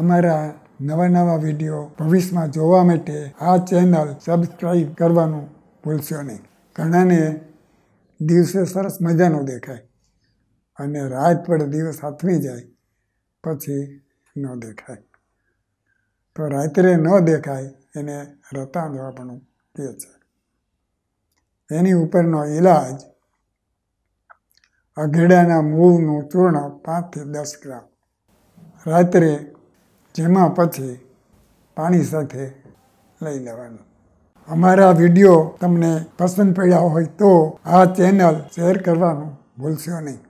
અમારા નવા નવા વિડીયો ભવિષ્યમાં જોવા માટે આ ચેનલ સબસ્ક્રાઈબ કરવાનું ભૂલશો નહીં ઘણાને દિવસે સરસ મજાનું દેખાય અને રાત પડે દિવસ હાથમી જાય પછી ન દેખાય તો રાત્રે ન દેખાય એને રતાંધવાપણું કહે છે એની ઉપરનો ઇલાજ અઘેડાના મૂળનું ચૂર્ણ પાંચથી દસ ગ્રામ રાત્રે જેમાં પછી પાણી સાથે લઈ લેવાનું અમારા વિડીયો તમને પસંદ પડ્યા હોય તો આ ચેનલ શેર કરવાનું ભૂલશો નહીં